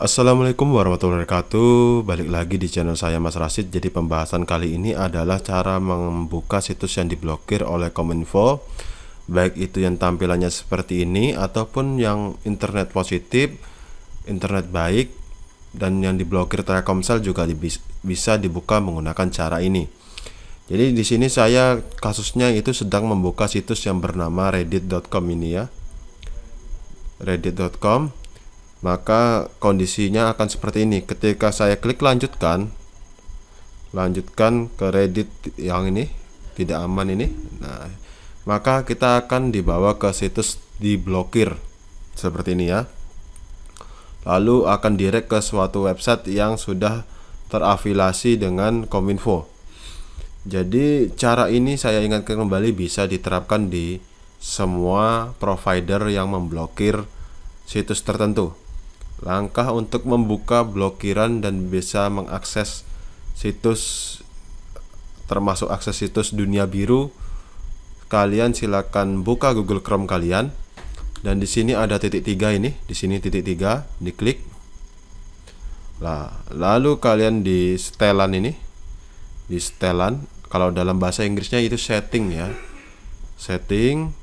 Assalamualaikum warahmatullahi wabarakatuh Balik lagi di channel saya Mas Rasid Jadi pembahasan kali ini adalah cara membuka situs yang diblokir oleh Kominfo Baik itu yang tampilannya seperti ini Ataupun yang internet positif Internet baik Dan yang diblokir Telkomsel juga bisa dibuka menggunakan cara ini Jadi di sini saya kasusnya itu sedang membuka situs yang bernama reddit.com ini ya Reddit.com maka kondisinya akan seperti ini ketika saya klik lanjutkan lanjutkan ke Reddit yang ini tidak aman ini nah maka kita akan dibawa ke situs diblokir seperti ini ya lalu akan direct ke suatu website yang sudah terafiliasi dengan Kominfo jadi cara ini saya ingatkan kembali bisa diterapkan di semua provider yang memblokir situs tertentu Langkah untuk membuka blokiran dan bisa mengakses situs termasuk akses situs dunia biru. Kalian silakan buka Google Chrome kalian dan di sini ada titik tiga ini, di sini titik tiga, diklik. lah lalu kalian di setelan ini, di setelan, kalau dalam bahasa Inggrisnya itu setting ya, setting.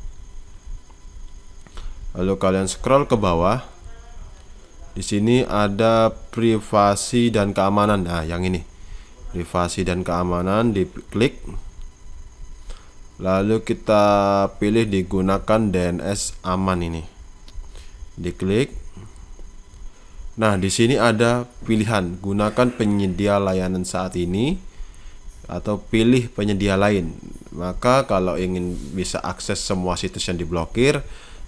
Lalu kalian scroll ke bawah, di sini ada privasi dan keamanan. Nah, yang ini. Privasi dan keamanan di klik Lalu kita pilih digunakan DNS aman ini. Diklik. Nah, di sini ada pilihan gunakan penyedia layanan saat ini atau pilih penyedia lain. Maka kalau ingin bisa akses semua situs yang diblokir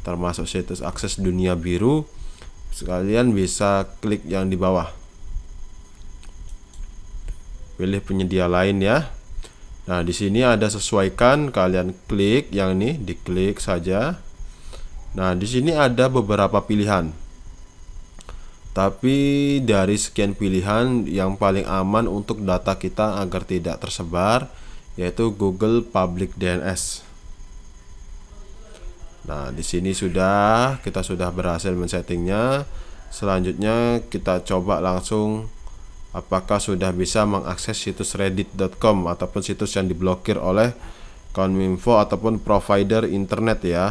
termasuk situs akses dunia biru, Sekalian bisa klik yang di bawah. Pilih penyedia lain ya. Nah, di sini ada sesuaikan, kalian klik yang ini, diklik saja. Nah, di sini ada beberapa pilihan. Tapi dari sekian pilihan yang paling aman untuk data kita agar tidak tersebar yaitu Google Public DNS. Nah, di sini sudah kita sudah berhasil men-settingnya. Selanjutnya kita coba langsung apakah sudah bisa mengakses situs reddit.com ataupun situs yang diblokir oleh Kominfo ataupun provider internet ya.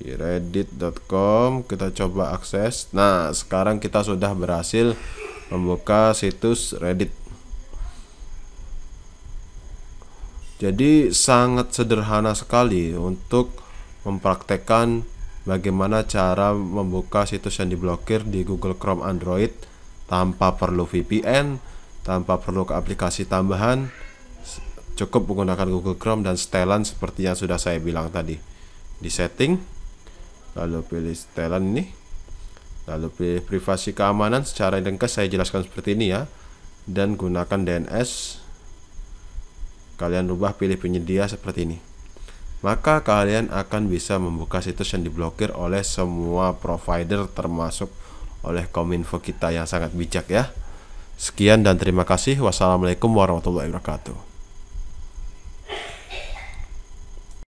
reddit.com kita coba akses. Nah, sekarang kita sudah berhasil membuka situs Reddit. Jadi sangat sederhana sekali untuk mempraktekkan bagaimana cara membuka situs yang diblokir di Google Chrome Android tanpa perlu VPN, tanpa perlu ke aplikasi tambahan, cukup menggunakan Google Chrome dan setelan seperti yang sudah saya bilang tadi. Di setting, lalu pilih setelan ini, lalu pilih privasi keamanan secara ringkas saya jelaskan seperti ini ya, dan gunakan DNS Kalian rubah pilih penyedia seperti ini. Maka kalian akan bisa membuka situs yang diblokir oleh semua provider termasuk oleh Kominfo kita yang sangat bijak ya. Sekian dan terima kasih. Wassalamualaikum warahmatullahi wabarakatuh.